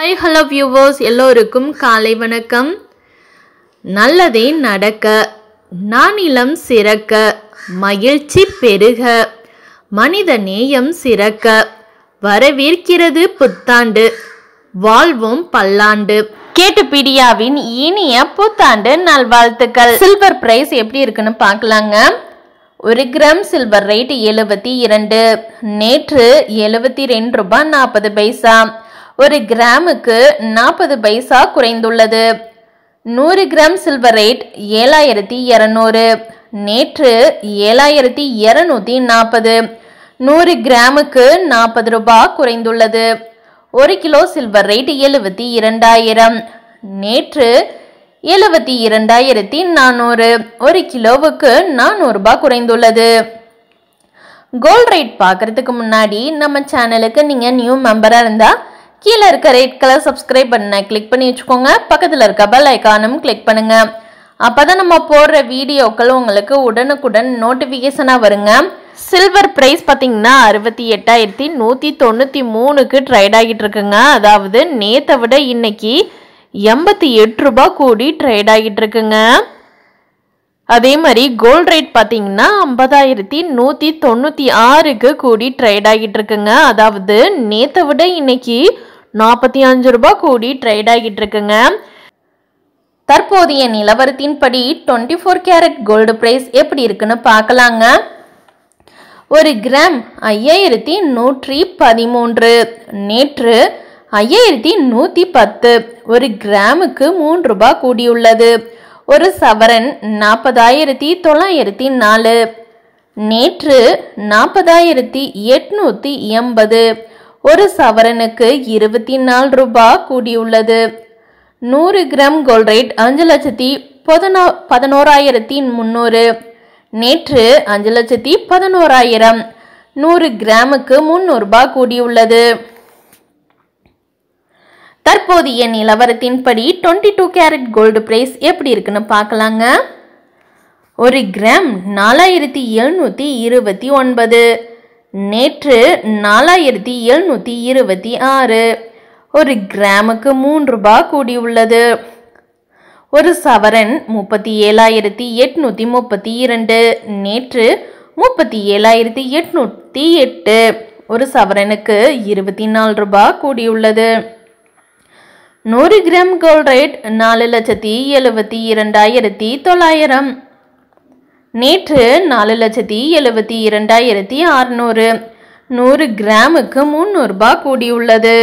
high hello viewers எல்லோருக்கும் காலை வணக்கம் நல்லதே நடக்க நானிலம் சிறக்க மகிழ்ச்சி பெருக மனித நேயம் சிறக்க வரவேற்கிறது புத்தாண்டு வாழ்வோம் பல்லாண்டு கேட்டு பீடியாவின் இனிய புத்தாண்டு நல்வாழ்த்துக்கள் சில்வர் பிரைஸ் எப்படி இருக்குன்னு பார்க்கலாங்க ஒரு கிராம் சில்வர் ரேட் எழுபத்தி இரண்டு நேற்று எழுபத்தி ரெண்டு ரூபாய் நாற்பது பைசா ஒரு கிராமுக்கு நாற்பது பைசா குறைந்துள்ளது நூறு கிராம் சில்வர் ரேட் ஏழாயிரத்தி இரநூறு நேற்று ஏழாயிரத்தி இரநூத்தி நாற்பது நூறு கிராமுக்கு நாற்பது ரூபாய் குறைந்துள்ளது ஒரு கிலோ சில்வர் ரேட் எழுபத்தி இரண்டாயிரம் நேற்று எழுபத்தி இரண்டாயிரத்தி நானூறு ஒரு கிலோவுக்கு நானூறுபா குறைந்துள்ளது கோல்ட் ரேட் பார்க்குறதுக்கு முன்னாடி நம்ம சேனலுக்கு நீங்கள் நியூ மெம்பராக இருந்தால் கீழே இருக்க ரெட் கலர் சப்ஸ்கிரைப் பண்ண கிளிக் பண்ணி வச்சுக்கோங்க பக்கத்தில் இருக்க பெல் ஐக்கானும் கிளிக் பண்ணுங்கள் அப்போ தான் நம்ம போடுற வீடியோக்கள் உங்களுக்கு உடனுக்குடன் நோட்டிஃபிகேஷனாக வருங்க சில்வர் ப்ரைஸ் பார்த்திங்கன்னா அறுபத்தி எட்டாயிரத்தி நூற்றி தொண்ணூற்றி மூணுக்கு ட்ரைட் ஆகிட்டு இருக்குங்க அதாவது நேற்றை விட இன்னைக்கு எண்பத்தி எட்டு ரூபா கூடி ட்ரைட் ஆகிட்டு இருக்குங்க அதே மாதிரி கோல்ட் ரேட் பார்த்தீங்கன்னா ஐம்பதாயிரத்தி நூற்றி தொண்ணூற்றி ஆறுக்கு கூடி ட்ரேட் ஆகிட்டு இருக்குங்க அதாவது நேற்றை விட இன்னைக்கு நாற்பத்தி அஞ்சு ரூபா கூடி ட்ரேட் ஆகிட்டு இருக்குங்க தற்போதைய நிலவரத்தின்படி twenty four carat gold price எப்படி இருக்குன்னு பார்க்கலாங்க ஒரு கிராம் ஐயாயிரத்தி நூற்றி பதிமூன்று நேற்று ஐயாயிரத்தி நூற்றி பத்து ஒரு கிராமுக்கு மூன்று ரூபாய் கூடியுள்ளது ஒரு சவரன் நாற்பதாயிரத்தி தொள்ளாயிரத்தி நாலு நேற்று நாற்பதாயிரத்தி எட்நூத்தி எண்பது ஒரு சவரனுக்கு இருபத்தி நாலு ரூபா கூடியுள்ளது நூறு கிராம் கோல்ட் ரேட் அஞ்சு லட்சத்தி பதினோ பதினோராயிரத்தி முந்நூறு நேற்று அஞ்சு லட்சத்தி பதினோராயிரம் நூறு கிராமுக்கு முந்நூறுபா கூடியுள்ளது தற்போது என் நிலவரத்தின்படி twenty two carat gold price எப்படி இருக்குன்னு பார்க்கலாங்க ஒரு கிராம் நாலாயிரத்தி எழுநூற்றி இருபத்தி ஒன்பது நேற்று நாலாயிரத்தி எழுநூற்றி இருபத்தி ஆறு ஒரு கிராமுக்கு மூன்று ரூபாய் உள்ளது ஒரு சவரன் முப்பத்தி ஏழாயிரத்தி எட்நூற்றி முப்பத்தி இரண்டு நேற்று முப்பத்தி ஏழாயிரத்தி எட்நூற்றி எட்டு ஒரு சவரனுக்கு இருபத்தி நாலு ரூபாய் கூடியுள்ளது நூறு கிராம் கோல்ட் ரேட் நாலு லட்சத்தி எழுபத்தி இரண்டாயிரத்தி தொள்ளாயிரம் நேற்று நாலு லட்சத்தி எழுபத்தி இரண்டாயிரத்தி அறுநூறு நூறு கிராமுக்கு முந்நூறுபா கூடியுள்ளது